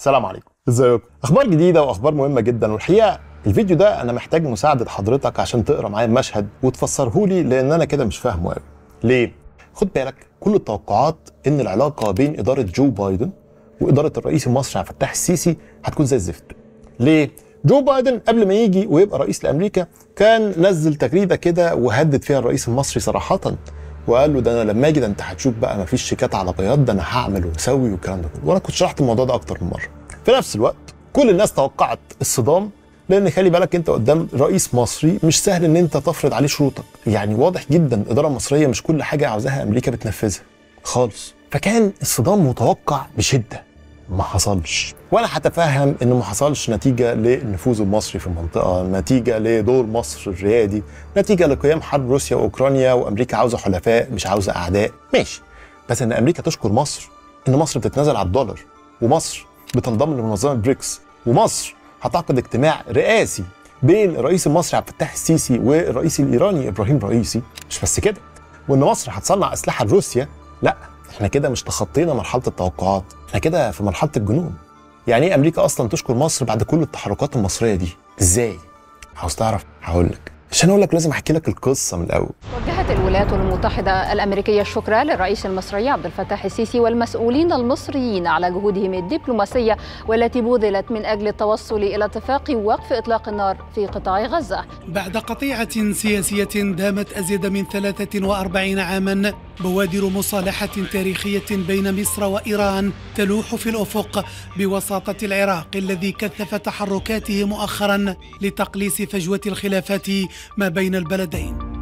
السلام عليكم ازيكم اخبار جديده واخبار مهمه جدا والحقيقه الفيديو ده انا محتاج مساعده حضرتك عشان تقرا معايا المشهد وتفسره لي لان انا كده مش فاهمه قوي ليه خد بالك كل التوقعات ان العلاقه بين اداره جو بايدن واداره الرئيس المصري عبد الفتاح السيسي هتكون زي الزفت ليه جو بايدن قبل ما يجي ويبقى رئيس لامريكا كان نزل تغريده كده وهدد فيها الرئيس المصري صراحه وقال له ده انا لما اجي ده انت هتشوف بقى ما فيش شيكات على بياض ده انا هعمل واسوي والكلام ده كله وانا كنت شرحت الموضوع ده اكتر من مره في نفس الوقت كل الناس توقعت الصدام لان خلي بالك انت قدام رئيس مصري مش سهل ان انت تفرض عليه شروطك يعني واضح جدا الاداره المصريه مش كل حاجه عاوزاها امريكا بتنفذها خالص فكان الصدام متوقع بشده ما حصلش وانا هتفهم ان ما حصلش نتيجه للنفوذ المصري في المنطقه نتيجه لدور مصر الريادي نتيجه لقيام حرب روسيا واوكرانيا وامريكا عاوزه حلفاء مش عاوزه اعداء ماشي بس ان امريكا تشكر مصر ان مصر بتتنازل على الدولار ومصر بتنضم لمنظمه بريكس ومصر هتعقد اجتماع رئاسي بين الرئيس المصري عبد الفتاح السيسي والرئيس الايراني ابراهيم رئيسي مش بس كده وان مصر هتصنع اسلحه لروسيا لا احنا كده مش تخطينا مرحله التوقعات احنا كده في مرحله الجنون يعني ايه امريكا اصلا تشكر مصر بعد كل التحركات المصريه دي ازاي عاوز تعرف هقول لك عشان اقول لك لازم احكي لك القصه من الاول الولايات المتحدة الأمريكية الشكر للرئيس المصري عبد الفتاح السيسي والمسؤولين المصريين على جهودهم الدبلوماسية والتي بذلت من أجل التوصل إلى اتفاق وقف إطلاق النار في قطاع غزة بعد قطيعة سياسية دامت أزيد من 43 عاما بوادر مصالحة تاريخية بين مصر وإيران تلوح في الأفق بوساطة العراق الذي كثف تحركاته مؤخرا لتقليص فجوة الخلافات ما بين البلدين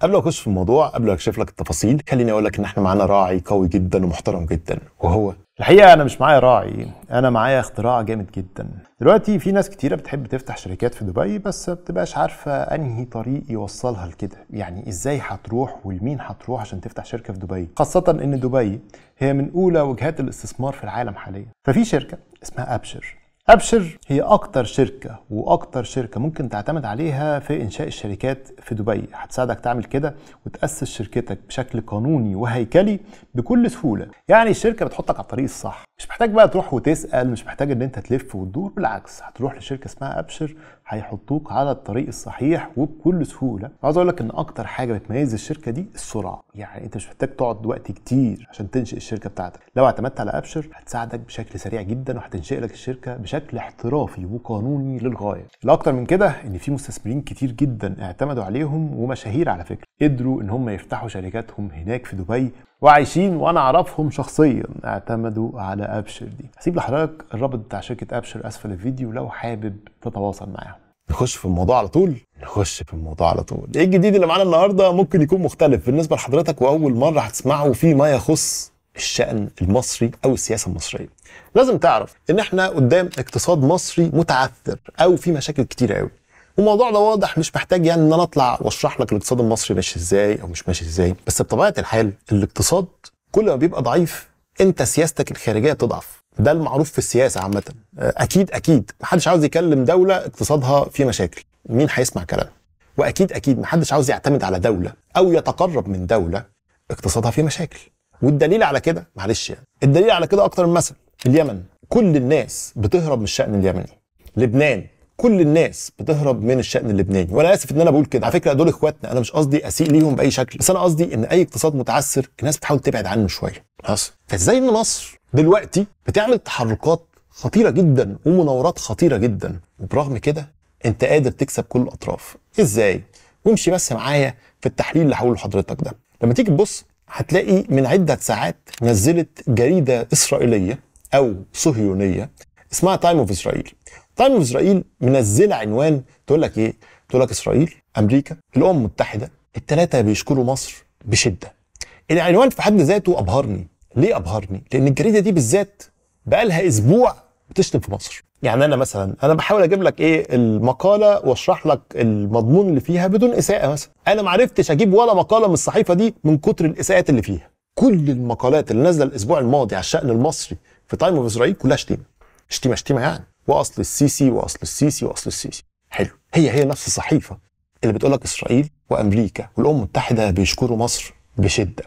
قبل ما اخش في الموضوع قبل ما اكشف لك التفاصيل خليني اقول لك ان احنا معانا راعي قوي جدا ومحترم جدا وهو الحقيقه انا مش معايا راعي انا معايا اختراع جامد جدا دلوقتي في ناس كتيره بتحب تفتح شركات في دبي بس ما بتبقاش عارفه انهي طريق يوصلها لكده يعني ازاي هتروح ولمين هتروح عشان تفتح شركه في دبي خاصه ان دبي هي من اولى وجهات الاستثمار في العالم حاليا ففي شركه اسمها ابشر أبشر هي أكتر شركة وأكتر شركة ممكن تعتمد عليها في إنشاء الشركات في دبي هتساعدك تعمل كده وتأسس شركتك بشكل قانوني وهيكلي بكل سهولة يعني الشركة بتحطك على الطريق الصح مش محتاج بقى تروح وتسأل مش محتاج إن أنت تلف وتدور بالعكس هتروح لشركة اسمها أبشر هيحطوك على الطريق الصحيح وبكل سهولة عاوز أقول لك إن أكتر حاجة بتميز الشركة دي السرعة يعني أنت مش محتاج تقعد وقت كتير عشان تنشئ الشركة بتاعتك لو اعتمدت على أبشر هتساعدك بشكل سريع جدا وهتنشئ لك الشركة بشكل بشكل احترافي وقانوني للغايه الاكتر من كده ان في مستثمرين كتير جدا اعتمدوا عليهم ومشاهير على فكره قدروا ان هم يفتحوا شركاتهم هناك في دبي وعايشين وانا اعرفهم شخصيا اعتمدوا على ابشر دي هسيب لحضرتك الرابط بتاع شركه ابشر اسفل الفيديو لو حابب تتواصل معاهم نخش في الموضوع على طول نخش في الموضوع على طول ايه الجديد اللي معانا النهارده ممكن يكون مختلف بالنسبه لحضرتك واول مره هتسمعه في ما يخص الشأن المصري أو السياسة المصرية لازم تعرف إن إحنا قدام اقتصاد مصري متعثر أو في مشاكل كتيرة قوي والموضوع ده واضح مش محتاج يعني ان انا اطلع واشرح لك الاقتصاد المصري ماشي ازاي او مش ماشي ازاي بس بطبيعه الحال الاقتصاد كل ما بيبقى ضعيف انت سياستك الخارجيه تضعف ده المعروف في السياسه عامه اكيد اكيد محدش عاوز يكلم دوله اقتصادها في مشاكل مين هيسمع كلام واكيد اكيد محدش عاوز يعتمد على دوله او يتقرب من دوله اقتصادها في مشاكل والدليل على كده معلش يعني الدليل على كده اكتر من مثل اليمن كل الناس بتهرب من الشأن اليمني لبنان كل الناس بتهرب من الشأن اللبناني وانا اسف ان انا بقول كده على فكره دول اخواتنا انا مش قصدي اسيء ليهم باي شكل بس انا قصدي ان اي اقتصاد متعسر الناس بتحاول تبعد عنه شويه خلاص فازاي ان مصر دلوقتي بتعمل تحركات خطيره جدا ومناورات خطيره جدا وبرغم كده انت قادر تكسب كل الاطراف ازاي وامشي بس معايا في التحليل اللي هقوله لحضرتك ده لما تيجي تبص هتلاقي من عدة ساعات نزلت جريدة إسرائيلية أو صهيونية اسمها تايم اوف إسرائيل تايم اوف إسرائيل منزلة عنوان تقول لك إيه؟ تقول لك إسرائيل أمريكا الأمم المتحدة الثلاثة بيشكروا مصر بشدة العنوان في حد ذاته أبهرني ليه أبهرني؟ لأن الجريدة دي بالذات بقالها أسبوع بتشتم في مصر يعني انا مثلا انا بحاول اجيب لك ايه المقاله واشرح لك المضمون اللي فيها بدون اساءه مثلا انا ما عرفتش اجيب ولا مقاله من الصحيفه دي من كتر الاساءات اللي فيها كل المقالات اللي نازله الاسبوع الماضي على الشان المصري في تايم اوف اسرائيل كلها شتيمه شتيمه شتيمه يعني واصل السيسي واصل السيسي واصل السيسي حلو هي هي نفس الصحيفه اللي بتقول لك اسرائيل وامريكا والامم المتحده بيشكروا مصر بشده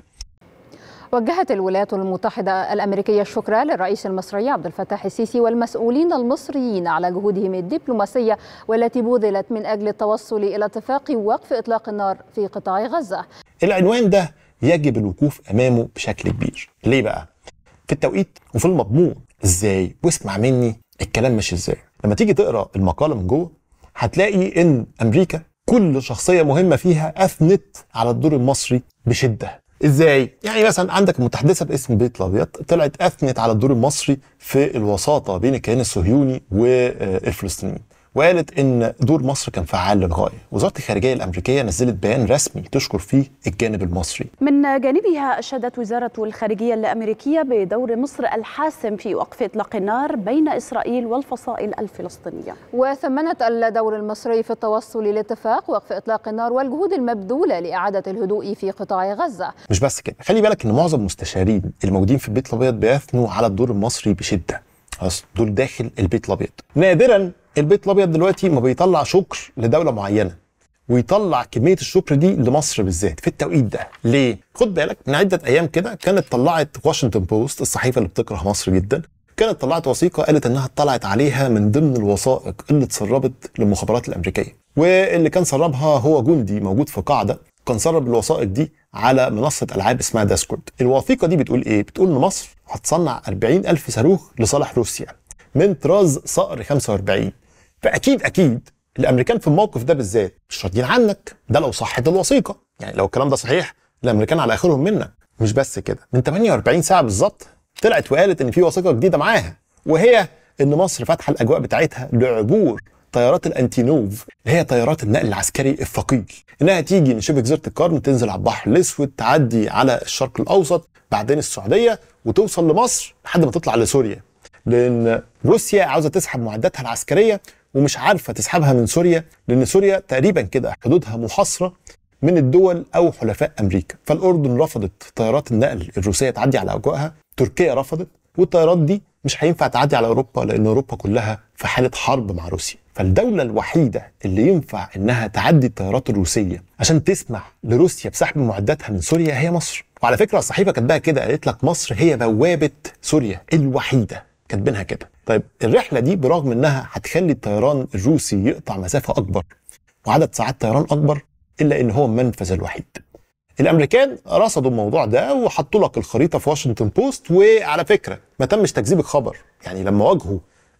وجهت الولايات المتحدة الأمريكية الشكر للرئيس المصري عبد الفتاح السيسي والمسؤولين المصريين على جهودهم الدبلوماسية والتي بذلت من أجل التوصل إلى اتفاق وقف إطلاق النار في قطاع غزة العنوان ده يجب الوقوف أمامه بشكل كبير ليه بقى؟ في التوقيت وفي المضمون ازاي واسمع مني الكلام مش ازاي لما تيجي تقرا المقاله من جوه هتلاقي ان امريكا كل شخصيه مهمه فيها اثنت على الدور المصري بشده ازاي؟ يعني مثلا عندك متحدثه باسم بيت الابيض طلعت اثنت على الدور المصري في الوساطه بين الكيان الصهيوني والفلسطينيين. وقالت ان دور مصر كان فعال للغايه وزاره الخارجيه الامريكيه نزلت بيان رسمي تشكر فيه الجانب المصري من جانبها اشادت وزاره الخارجيه الامريكيه بدور مصر الحاسم في وقف اطلاق النار بين اسرائيل والفصائل الفلسطينيه وثمنت الدور المصري في التوصل لاتفاق وقف اطلاق النار والجهود المبذوله لاعاده الهدوء في قطاع غزه مش بس كده خلي بالك ان معظم المستشارين الموجودين في البيت الابيض بيثنوا على الدور المصري بشده دول داخل البيت الابيض نادرا البيت الابيض دلوقتي ما بيطلع شكر لدوله معينه ويطلع كميه الشكر دي لمصر بالذات في التوقيت ده ليه خد بالك من عده ايام كده كانت طلعت واشنطن بوست الصحيفه اللي بتكره مصر جدا كانت طلعت وثيقة قالت إنها اطلعت عليها من ضمن الوثائق اللي اتسربت للمخابرات الأمريكية واللي كان سربها هو جندي موجود في قاعدة كان سرب الوثائق دي على منصة ألعاب اسمها داسكورد الوثيقة دي بتقول إيه؟ بتقول إن مصر هتصنع 40 ألف صاروخ لصالح روسيا من طراز صقر 45 فاكيد اكيد الامريكان في الموقف ده بالذات مش راضيين عنك ده لو صحت الوثيقه يعني لو الكلام ده صحيح الامريكان على اخرهم منك مش بس كده من 48 ساعه بالظبط طلعت وقالت ان في وثيقه جديده معاها وهي ان مصر فاتحه الاجواء بتاعتها لعبور طيارات الانتينوف اللي هي طيارات النقل العسكري الثقيل انها تيجي من شبه جزيره القرن تنزل على البحر الاسود تعدي على الشرق الاوسط بعدين السعوديه وتوصل لمصر لحد ما تطلع لسوريا لان روسيا عاوزه تسحب معداتها العسكريه ومش عارفه تسحبها من سوريا لان سوريا تقريبا كده حدودها محاصره من الدول او حلفاء امريكا فالاردن رفضت طيارات النقل الروسيه تعدي على اجواءها تركيا رفضت والطيارات دي مش هينفع تعدي على اوروبا لان اوروبا كلها في حاله حرب مع روسيا فالدوله الوحيده اللي ينفع انها تعدي الطيارات الروسيه عشان تسمح لروسيا بسحب معداتها من سوريا هي مصر وعلى فكره الصحيفه كاتباها كده قالت لك مصر هي بوابه سوريا الوحيده كاتبينها كده طيب الرحله دي برغم انها هتخلي الطيران الروسي يقطع مسافه اكبر وعدد ساعات طيران اكبر الا ان هو المنفذ الوحيد الامريكان رصدوا الموضوع ده وحطوا لك الخريطه في واشنطن بوست وعلى فكره ما تمش تكذيب الخبر يعني لما واجهوا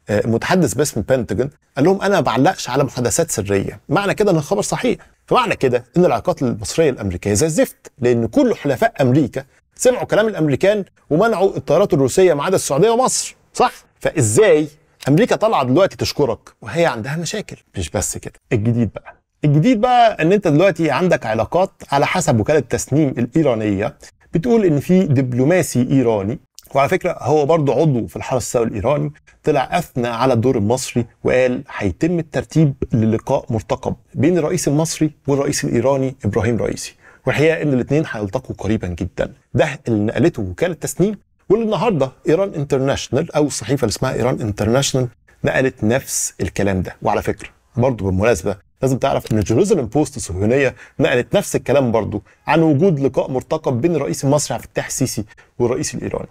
آه، متحدث باسم بنتاجون قال لهم انا ما بعلقش على محادثات سريه معنى كده ان الخبر صحيح فمعنى كده ان العلاقات المصريه الامريكيه زي الزفت لان كل حلفاء امريكا سمعوا كلام الامريكان ومنعوا الطيارات الروسيه ما عدا السعوديه ومصر صح فازاي امريكا طالعه دلوقتي تشكرك وهي عندها مشاكل مش بس كده الجديد بقى الجديد بقى ان انت دلوقتي عندك علاقات على حسب وكاله التسنيم الايرانيه بتقول ان في دبلوماسي ايراني وعلى فكره هو برضه عضو في الحرس الثوري الايراني طلع اثنى على الدور المصري وقال هيتم الترتيب للقاء مرتقب بين الرئيس المصري والرئيس الايراني ابراهيم رئيسي والحقيقه ان الاثنين هيلتقوا قريبا جدا ده اللي نقلته وكاله تسنيم والنهارده ايران انترناشونال او الصحيفه اللي اسمها ايران انترناشونال نقلت نفس الكلام ده وعلى فكره برضه بالمناسبه لازم تعرف ان جيروزالم بوست الصهيونيه نقلت نفس الكلام برضه عن وجود لقاء مرتقب بين الرئيس المصري عبد الفتاح السيسي والرئيس الايراني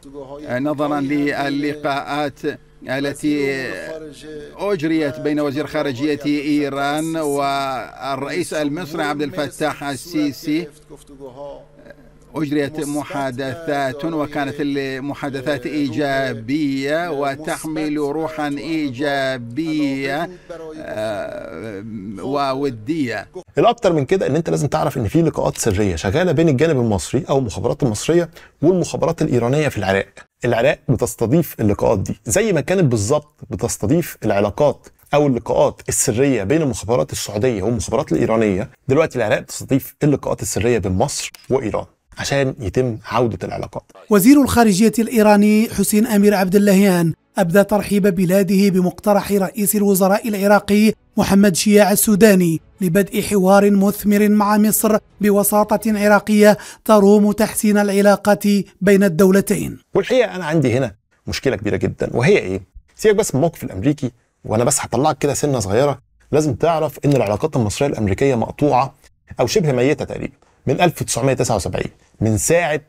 آه، نظرا للقاءات التي اجريت بين وزير خارجيه ايران والرئيس المصري عبد الفتاح السيسي أجريت محادثات وكانت المحادثات إيجابية وتحمل روحا إيجابية آه، وودية الأكثر من كده إن أنت لازم تعرف إن في لقاءات سرية شغالة بين الجانب المصري أو المخابرات المصرية والمخابرات الإيرانية في العراق العراق بتستضيف اللقاءات دي زي ما كانت بالظبط بتستضيف العلاقات او اللقاءات السريه بين المخابرات السعوديه والمخابرات الايرانيه دلوقتي العراق تستضيف اللقاءات السريه بين مصر وايران عشان يتم عودة العلاقات وزير الخارجية الإيراني حسين أمير عبد اللهيان أبدى ترحيب بلاده بمقترح رئيس الوزراء العراقي محمد شياع السوداني لبدء حوار مثمر مع مصر بوساطة عراقية تروم تحسين العلاقة بين الدولتين والحقيقة أنا عندي هنا مشكلة كبيرة جدا وهي إيه؟ سيبك بس من الموقف الأمريكي وأنا بس هطلعك كده سنة صغيرة لازم تعرف إن العلاقات المصرية الأمريكية مقطوعة أو شبه ميتة تقريبا من 1979 من ساعه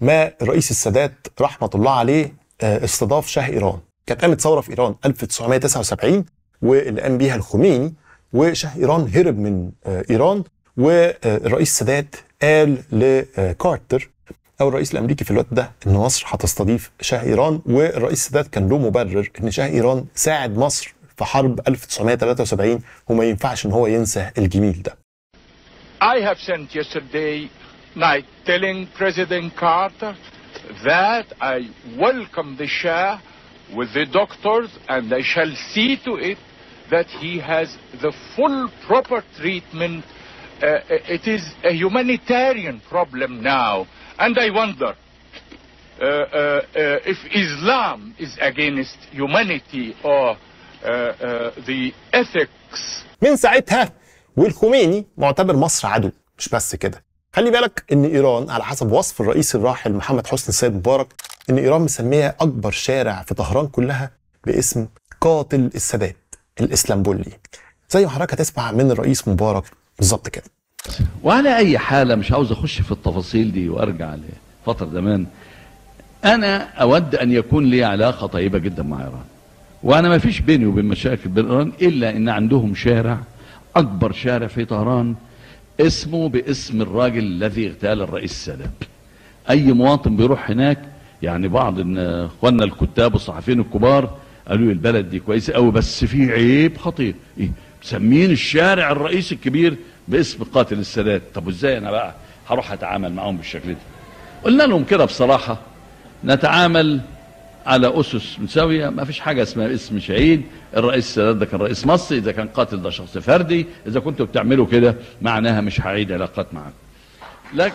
ما الرئيس السادات رحمه الله عليه آه، استضاف شاه ايران كانت قامت ثوره في ايران 1979 واللي قام بيها الخميني وشاه ايران هرب من آه، ايران والرئيس السادات قال لكارتر او الرئيس الامريكي في الوقت ده ان مصر هتستضيف شاه ايران والرئيس السادات كان له مبرر ان شاه ايران ساعد مصر في حرب 1973 وما ينفعش ان هو ينسى الجميل ده. I have sent yesterday night telling President Carter that I welcome the Shah with the doctors and I shall see to it that he has the full proper treatment. Uh, uh it is a humanitarian problem now. And I wonder uh, uh, uh if Islam is against humanity or uh, the ethics. من ساعتها والخميني معتبر مصر عدو مش بس كده خلي بالك ان ايران على حسب وصف الرئيس الراحل محمد حسني السيد مبارك ان ايران مسميه اكبر شارع في طهران كلها باسم قاتل السادات الاسلامبولي زي ما حضرتك هتسمع من الرئيس مبارك بالظبط كده وعلى اي حاله مش عاوز اخش في التفاصيل دي وارجع لفتره زمان انا اود ان يكون لي علاقه طيبه جدا مع ايران وانا ما فيش بيني وبين مشاكل ايران الا ان عندهم شارع أكبر شارع في طهران اسمه باسم الراجل الذي اغتال الرئيس السادات أي مواطن بيروح هناك يعني بعض إخواننا الكتاب والصحفيين الكبار قالوا البلد دي كويسة قوي بس في عيب خطير إيه؟ مسمين الشارع الرئيس الكبير باسم قاتل السادات طب وازاي أنا بقى هروح أتعامل معاهم بالشكل ده قلنا لهم كده بصراحة نتعامل على أسس مساوية ما فيش حاجة اسمها اسم شهيد الرئيس السادات ده كان رئيس مصري إذا كان قاتل ده شخص فردي إذا كنتوا بتعملوا كده معناها مش هعيد علاقات معاكم لك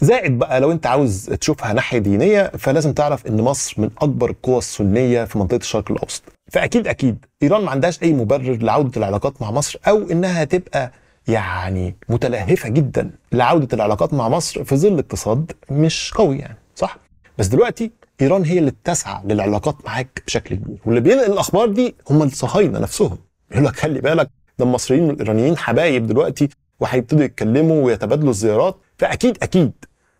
زائد بقى لو انت عاوز تشوفها ناحيه دينيه فلازم تعرف ان مصر من اكبر القوى السنيه في منطقه الشرق الاوسط فاكيد اكيد ايران ما عندهاش اي مبرر لعوده العلاقات مع مصر او انها تبقى يعني متلهفه جدا لعوده العلاقات مع مصر في ظل اقتصاد مش قوي يعني صح بس دلوقتي ايران هي اللي بتسعى للعلاقات معاك بشكل كبير واللي بينقل الاخبار دي هم الصهاينه نفسهم يقول لك خلي بالك ده المصريين والايرانيين حبايب دلوقتي وهيبتدوا يتكلموا ويتبادلوا الزيارات فاكيد اكيد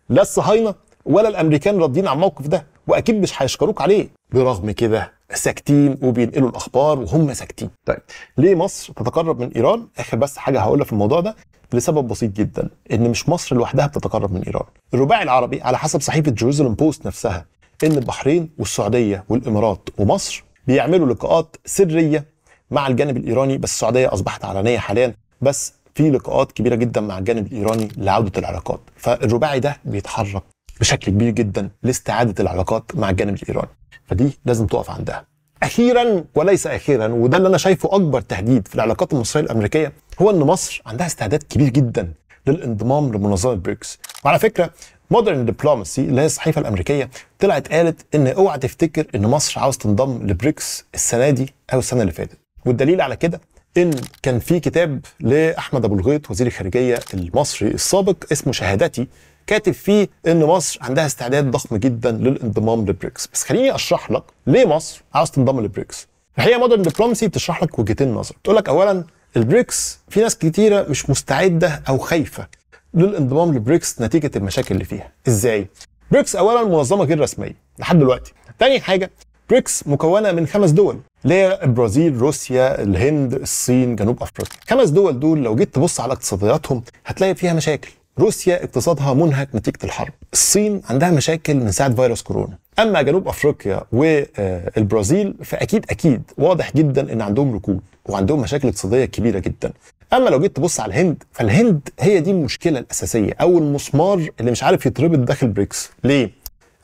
لا الصهاينه ولا الامريكان راضيين عن الموقف ده واكيد مش هيشكروك عليه برغم كده ساكتين وبينقلوا الاخبار وهم ساكتين طيب ليه مصر تتقرب من ايران اخر بس حاجه هقولها في الموضوع ده لسبب بسيط جدا ان مش مصر لوحدها بتتقرب من ايران الرباعي العربي على حسب صحيفه جيروزلم بوست نفسها ان البحرين والسعوديه والامارات ومصر بيعملوا لقاءات سريه مع الجانب الايراني بس السعوديه اصبحت علنيه حاليا بس في لقاءات كبيره جدا مع الجانب الايراني لعوده العلاقات فالرباعي ده بيتحرك بشكل كبير جدا لاستعاده العلاقات مع الجانب الايراني فدي لازم تقف عندها اخيرا وليس اخيرا وده اللي انا شايفه اكبر تهديد في العلاقات المصريه الامريكيه هو ان مصر عندها استعداد كبير جدا للانضمام لمنظمه بريكس وعلى فكره مودرن دبلوماسي اللي هي الصحيفه الامريكيه طلعت قالت ان اوعى تفتكر ان مصر عاوز تنضم لبريكس السنه دي او السنه اللي فاتت والدليل على كده ان كان في كتاب لاحمد ابو الغيط وزير الخارجيه المصري السابق اسمه شهادتي كاتب فيه ان مصر عندها استعداد ضخم جدا للانضمام لبريكس بس خليني اشرح لك ليه مصر عاوز تنضم لبريكس الحقيقه مودرن دبلوماسي بتشرح لك وجهتين نظر تقول لك اولا البريكس في ناس كتيره مش مستعده او خايفه للانضمام لبريكس نتيجه المشاكل اللي فيها ازاي بريكس اولا منظمه غير رسميه لحد دلوقتي تاني حاجه بريكس مكونه من خمس دول اللي هي البرازيل روسيا الهند الصين جنوب افريقيا خمس دول دول لو جيت تبص على اقتصادياتهم هتلاقي فيها مشاكل روسيا اقتصادها منهك نتيجه الحرب الصين عندها مشاكل من ساعه فيروس كورونا اما جنوب افريقيا والبرازيل فاكيد اكيد واضح جدا ان عندهم ركود وعندهم مشاكل اقتصاديه كبيره جدا اما لو جيت تبص على الهند فالهند هي دي المشكله الاساسيه او المسمار اللي مش عارف يتربط داخل بريكس ليه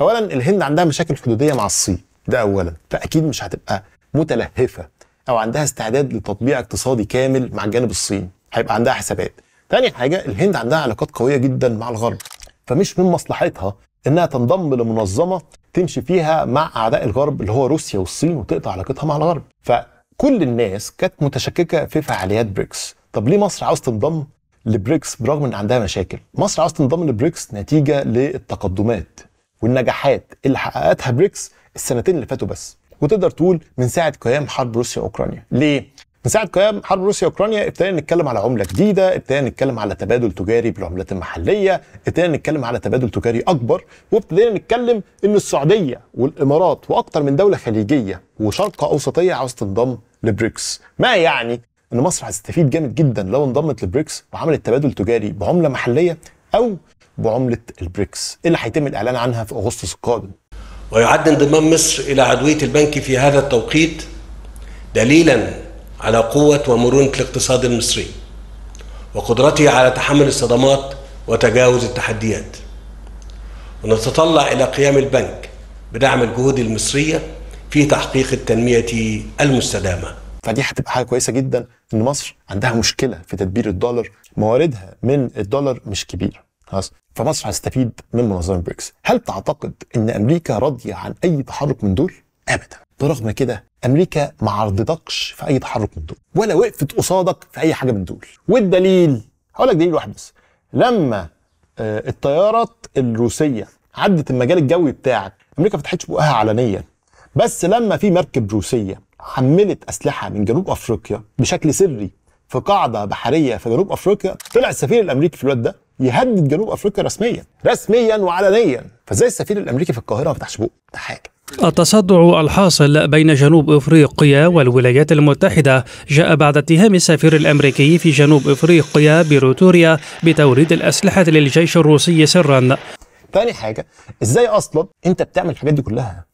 اولا الهند عندها مشاكل حدوديه مع الصين ده اولا فاكيد مش هتبقى متلهفه او عندها استعداد لتطبيع اقتصادي كامل مع الجانب الصيني هيبقى عندها حسابات تاني حاجه الهند عندها علاقات قويه جدا مع الغرب فمش من مصلحتها انها تنضم لمنظمه تمشي فيها مع اعداء الغرب اللي هو روسيا والصين وتقطع علاقتها مع الغرب فكل الناس كانت متشككه في فعاليات بريكس طب ليه مصر عاوز تنضم لبريكس برغم ان عندها مشاكل مصر عاوز تنضم لبريكس نتيجه للتقدمات والنجاحات اللي حققتها بريكس السنتين اللي فاتوا بس وتقدر تقول من ساعه قيام حرب روسيا أوكرانيا ليه من ساعه قيام حرب روسيا اوكرانيا ابتدينا نتكلم على عمله جديده ابتدينا نتكلم على تبادل تجاري بالعملات المحليه ابتدينا نتكلم على تبادل تجاري اكبر وابتدينا نتكلم ان السعوديه والامارات واكثر من دوله خليجيه وشرق اوسطيه عاوز تنضم لبريكس ما يعني ان مصر هتستفيد جامد جدا لو انضمت لبريكس وعملت تبادل تجاري بعمله محليه او بعمله البريكس إيه اللي هيتم الاعلان عنها في اغسطس القادم ويعد انضمام مصر الى عضويه البنك في هذا التوقيت دليلا على قوة ومرونة الاقتصاد المصري وقدرته على تحمل الصدمات وتجاوز التحديات ونتطلع إلى قيام البنك بدعم الجهود المصرية في تحقيق التنمية المستدامة فدي هتبقى حاجه كويسه جدا ان مصر عندها مشكله في تدبير الدولار مواردها من الدولار مش كبيره خلاص فمصر هتستفيد من منظمه بريكس هل تعتقد ان امريكا راضيه عن اي تحرك من دول ابدا برغم كده امريكا ما عرضتكش في اي تحرك من دول ولا وقفت قصادك في اي حاجه من دول والدليل هقول لك دليل واحد بس لما آه، الطيارات الروسيه عدت المجال الجوي بتاعك امريكا ما فتحتش بقها علنيا بس لما في مركب روسيه حملت اسلحه من جنوب افريقيا بشكل سري في قاعده بحريه في جنوب افريقيا طلع السفير الامريكي في الوقت ده يهدد جنوب افريقيا رسميا رسميا وعلنيا فازاي السفير الامريكي في القاهره ما فتحش بقه ده حاجه التصدع الحاصل بين جنوب افريقيا والولايات المتحده جاء بعد اتهام السفير الامريكي في جنوب افريقيا بروتوريا بتوريد الاسلحه للجيش الروسي سرا. ثاني حاجه ازاي اصلا انت بتعمل الحاجات دي كلها؟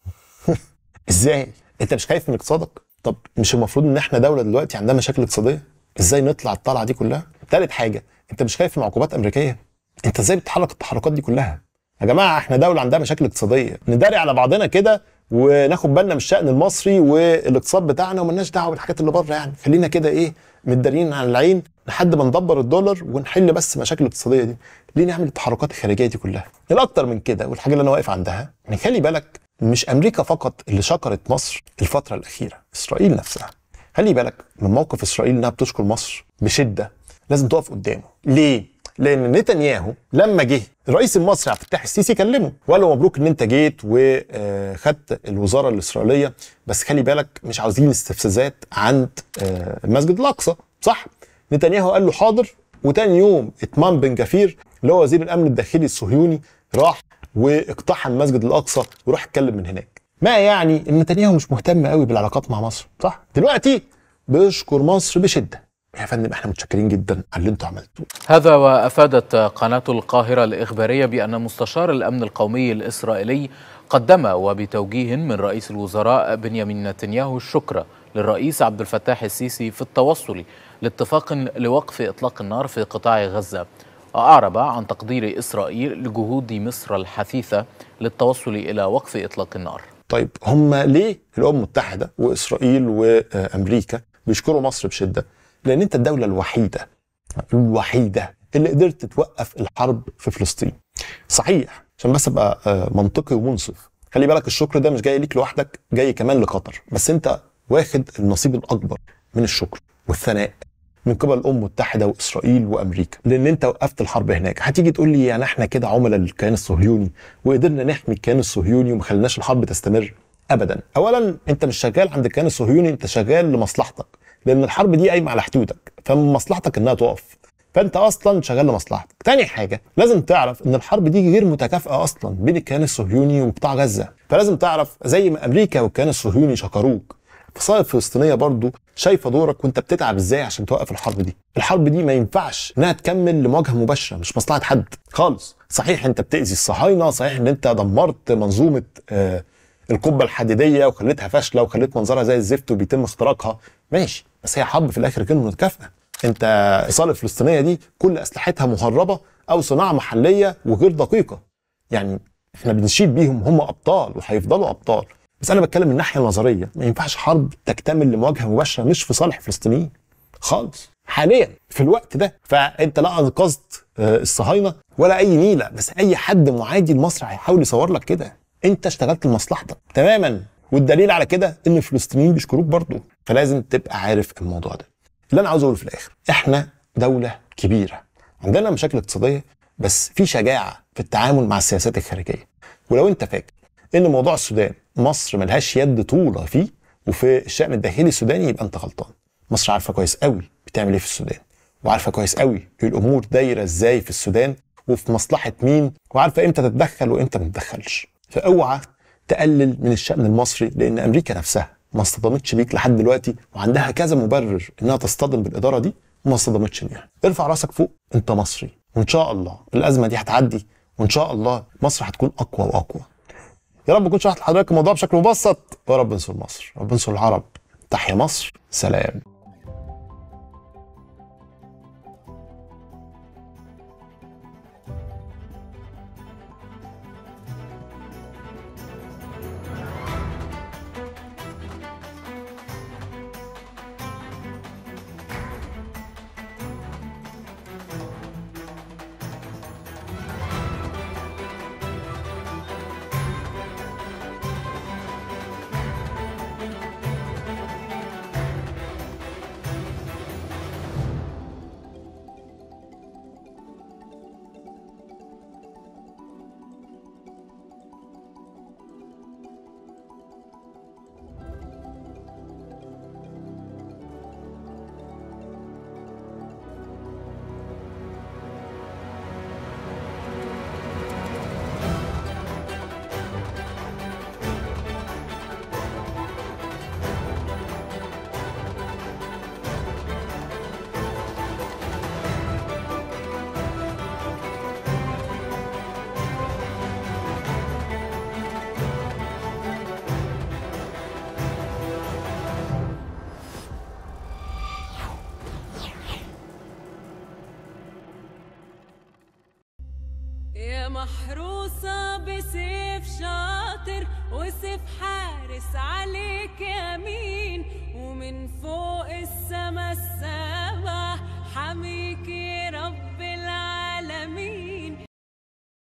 ازاي؟ انت مش خايف من اقتصادك؟ طب مش المفروض ان احنا دوله دلوقتي عندها مشاكل اقتصاديه؟ ازاي نطلع الطلعه دي كلها؟ ثالث حاجه انت مش خايف من عقوبات امريكيه؟ انت ازاي بتحرك التحركات دي كلها؟ يا جماعه احنا دوله عندها مشاكل اقتصاديه نداري على بعضنا كده وناخد بالنا من الشأن المصري والاقتصاد بتاعنا ومالناش دعوه بالحاجات اللي بره يعني خلينا كده ايه متدارين على العين لحد ما ندبر الدولار ونحل بس المشاكل الاقتصاديه دي ليه نعمل التحركات الخارجيه دي كلها إيه الاكتر من كده والحاجه اللي انا واقف عندها ان يعني خلي بالك مش امريكا فقط اللي شكرت مصر الفتره الاخيره اسرائيل نفسها خلي بالك من موقف اسرائيل انها بتشكر مصر بشده لازم تقف قدامه ليه لان نتنياهو لما جه الرئيس المصري عبد الفتاح السيسي كلمه وقال له مبروك ان انت جيت وخدت الوزاره الاسرائيليه بس خلي بالك مش عاوزين استفزازات عند آه، المسجد الاقصى صح نتنياهو قال له حاضر وتاني يوم اتمام بن جفير اللي هو وزير الامن الداخلي الصهيوني راح واقتحم المسجد الاقصى وراح اتكلم من هناك ما يعني ان نتنياهو مش مهتم قوي بالعلاقات مع مصر صح دلوقتي بيشكر مصر بشده يا فندم احنا متشكرين جدا على اللي انتم عملتوه هذا وافادت قناه القاهره الاخباريه بان مستشار الامن القومي الاسرائيلي قدم وبتوجيه من رئيس الوزراء بنيامين نتنياهو الشكر للرئيس عبد الفتاح السيسي في التوصل لاتفاق لوقف اطلاق النار في قطاع غزه وأعرب عن تقدير إسرائيل لجهود مصر الحثيثة للتوصل إلى وقف إطلاق النار طيب هم ليه الأمم المتحدة وإسرائيل وأمريكا بيشكروا مصر بشدة لان انت الدوله الوحيده الوحيده اللي قدرت توقف الحرب في فلسطين صحيح عشان بس ابقى آه، منطقي ومنصف خلي بالك الشكر ده مش جاي ليك لوحدك جاي كمان لقطر بس انت واخد النصيب الاكبر من الشكر والثناء من قبل الامم المتحده واسرائيل وامريكا لان انت وقفت الحرب هناك هتيجي تقول لي يعني احنا كده عملاء للكيان الصهيوني وقدرنا نحمي الكيان الصهيوني وما خليناش الحرب تستمر ابدا اولا انت مش شغال عند الكيان الصهيوني انت شغال لمصلحتك لان الحرب دي قايمه على حدودك فمن مصلحتك انها تقف فانت اصلا شغال لمصلحتك تاني حاجه لازم تعرف ان الحرب دي غير متكافئه اصلا بين الكيان الصهيوني وقطاع غزه فلازم تعرف زي ما امريكا والكيان الصهيوني شكروك الفصائل الفلسطينيه برضو شايفه دورك وانت بتتعب ازاي عشان توقف الحرب دي الحرب دي ما ينفعش انها تكمل لمواجهه مباشره مش مصلحه حد خالص صحيح انت بتاذي الصهاينه صحيح ان انت دمرت منظومه آه القبه الحديديه وخليتها فاشله وخليت منظرها زي الزفت وبيتم اختراقها ماشي بس هي حرب في الاخر كلمه متكافئه انت الصاله الفلسطينيه دي كل اسلحتها مهربه او صناعه محليه وغير دقيقه يعني احنا بنشيد بيهم هم ابطال وهيفضلوا ابطال بس انا بتكلم من الناحيه النظريه ما ينفعش حرب تكتمل لمواجهه مباشره مش في صالح الفلسطينيين خالص حاليا في الوقت ده فانت لا انقذت آه، الصهاينه ولا اي نيله بس اي حد معادي لمصر هيحاول يصور لك كده انت اشتغلت لمصلحتك تماما والدليل على كده ان الفلسطينيين بيشكروك برضه فلازم تبقى عارف الموضوع ده اللي انا عاوز اقوله في الاخر احنا دوله كبيره عندنا مشاكل اقتصاديه بس في شجاعه في التعامل مع السياسات الخارجيه ولو انت فاكر ان موضوع السودان مصر ملهاش يد طوله فيه وفي الشان الداخلي السوداني يبقى انت غلطان مصر عارفه كويس قوي بتعمل ايه في السودان وعارفه كويس قوي الامور دايره ازاي في السودان وفي مصلحه مين وعارفه امتى تتدخل وامتى ما تتدخلش فاوعى تقلل من الشأن المصري لأن أمريكا نفسها ما اصطدمتش بيك لحد دلوقتي وعندها كذا مبرر إنها تصطدم بالإدارة دي وما اصطدمتش بيها ارفع راسك فوق أنت مصري وإن شاء الله الأزمة دي هتعدي وإن شاء الله مصر هتكون أقوى وأقوى يا رب أكون شرحت لحضرتك الموضوع بشكل مبسط ويا رب انصر مصر رب انصر العرب تحيا مصر سلام فرصة بسيف شاطر وسيف حارس عليك يا مين